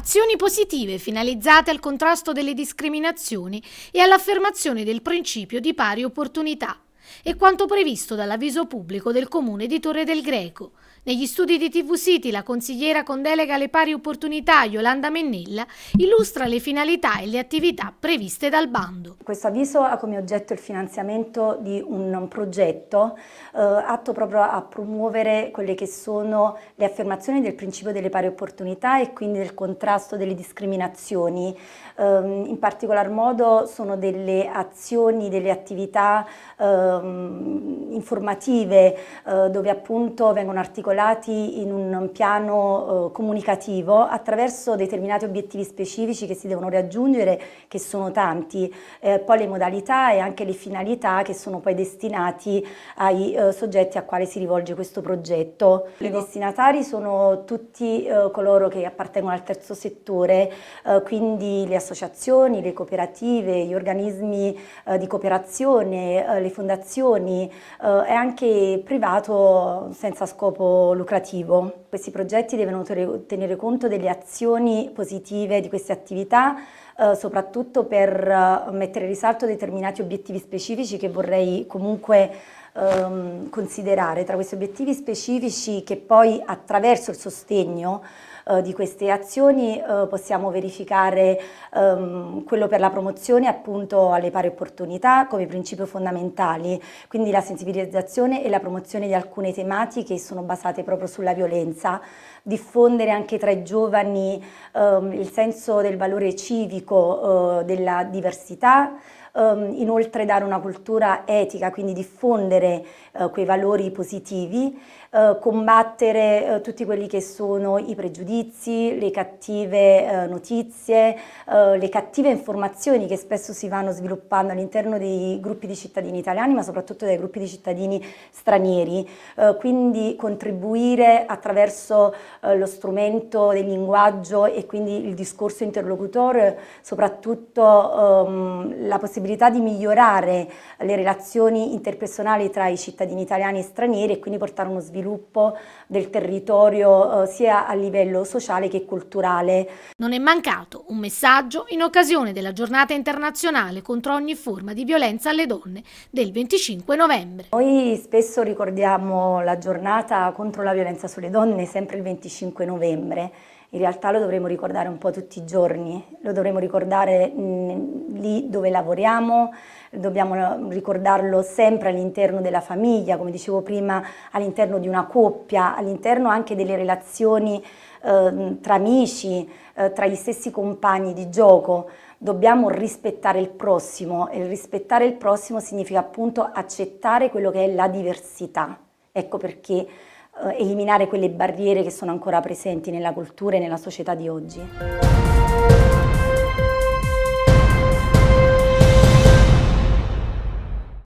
Azioni positive finalizzate al contrasto delle discriminazioni e all'affermazione del principio di pari opportunità e quanto previsto dall'avviso pubblico del comune di Torre del Greco. Negli studi di TV City la consigliera con delega alle pari opportunità Yolanda Mennella illustra le finalità e le attività previste dal bando. Questo avviso ha come oggetto il finanziamento di un progetto eh, atto proprio a promuovere quelle che sono le affermazioni del principio delle pari opportunità e quindi del contrasto delle discriminazioni. Eh, in particolar modo sono delle azioni, delle attività eh, Ehm, informative eh, dove appunto vengono articolati in un piano eh, comunicativo attraverso determinati obiettivi specifici che si devono raggiungere, che sono tanti, eh, poi le modalità e anche le finalità che sono poi destinati ai soggetti a quale si rivolge questo progetto. I destinatari sono tutti coloro che appartengono al terzo settore, quindi le associazioni, le cooperative, gli organismi di cooperazione, le fondazioni relazioni, eh, è anche privato senza scopo lucrativo. Questi progetti devono tenere conto delle azioni positive di queste attività, eh, soprattutto per eh, mettere in risalto determinati obiettivi specifici che vorrei comunque ehm, considerare tra questi obiettivi specifici che poi attraverso il sostegno eh, di queste azioni eh, possiamo verificare ehm, quello per la promozione appunto alle pari opportunità come principio fondamentali, quindi la sensibilizzazione e la promozione di alcune tematiche che sono basate proprio sulla violenza, diffondere anche tra i giovani ehm, il senso del valore civico eh, della diversità, um, inoltre dare una cultura etica, quindi diffondere uh, quei valori positivi, uh, combattere uh, tutti quelli che sono i pregiudizi, le cattive notizie, le cattive informazioni che spesso si vanno sviluppando all'interno dei gruppi di cittadini italiani, ma soprattutto dai gruppi di cittadini stranieri. quindi contribuire attraverso lo strumento del linguaggio e quindi il discorso interlocutore, soprattutto um, la possibilità possibilità di migliorare le relazioni interpersonali tra i cittadini italiani e stranieri e quindi portare uno sviluppo del territorio eh, sia a livello sociale che culturale. Non è mancato un messaggio in occasione della giornata internazionale contro ogni forma di violenza alle donne del 25 novembre. Noi spesso ricordiamo la giornata contro la violenza sulle donne sempre il 25 novembre in realtà lo dovremmo ricordare un po' tutti i giorni, lo dovremmo ricordare mh, lì dove lavoriamo, dobbiamo ehm, ricordarlo sempre all'interno della famiglia, come dicevo prima, all'interno di una coppia, all'interno anche delle relazioni eh, tra amici, eh, tra gli stessi compagni di gioco. Dobbiamo rispettare il prossimo e rispettare il prossimo significa appunto accettare quello che è la diversità. Ecco perché eh, eliminare quelle barriere che sono ancora presenti nella cultura e nella società di oggi.